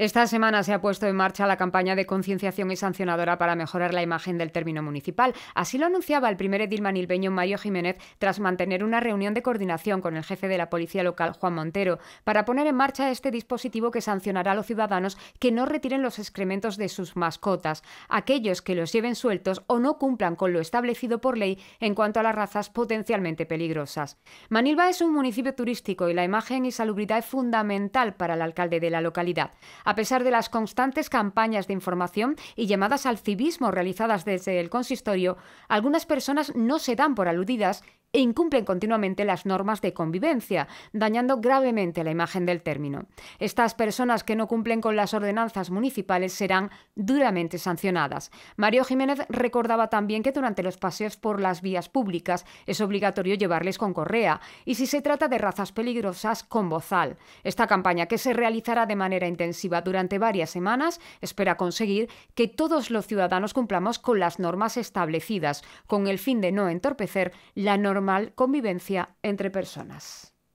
Esta semana se ha puesto en marcha la campaña de concienciación y sancionadora para mejorar la imagen del término municipal. Así lo anunciaba el primer edil manilbeño Mario Jiménez tras mantener una reunión de coordinación con el jefe de la policía local, Juan Montero, para poner en marcha este dispositivo que sancionará a los ciudadanos que no retiren los excrementos de sus mascotas, aquellos que los lleven sueltos o no cumplan con lo establecido por ley en cuanto a las razas potencialmente peligrosas. Manilva es un municipio turístico y la imagen y salubridad es fundamental para el alcalde de la localidad. A pesar de las constantes campañas de información y llamadas al civismo realizadas desde el consistorio, algunas personas no se dan por aludidas e incumplen continuamente las normas de convivencia, dañando gravemente la imagen del término. Estas personas que no cumplen con las ordenanzas municipales serán duramente sancionadas. Mario Jiménez recordaba también que durante los paseos por las vías públicas es obligatorio llevarles con correa y si se trata de razas peligrosas con bozal. Esta campaña, que se realizará de manera intensiva durante varias semanas, espera conseguir que todos los ciudadanos cumplamos con las normas establecidas, con el fin de no entorpecer la norma normal convivencia entre personas.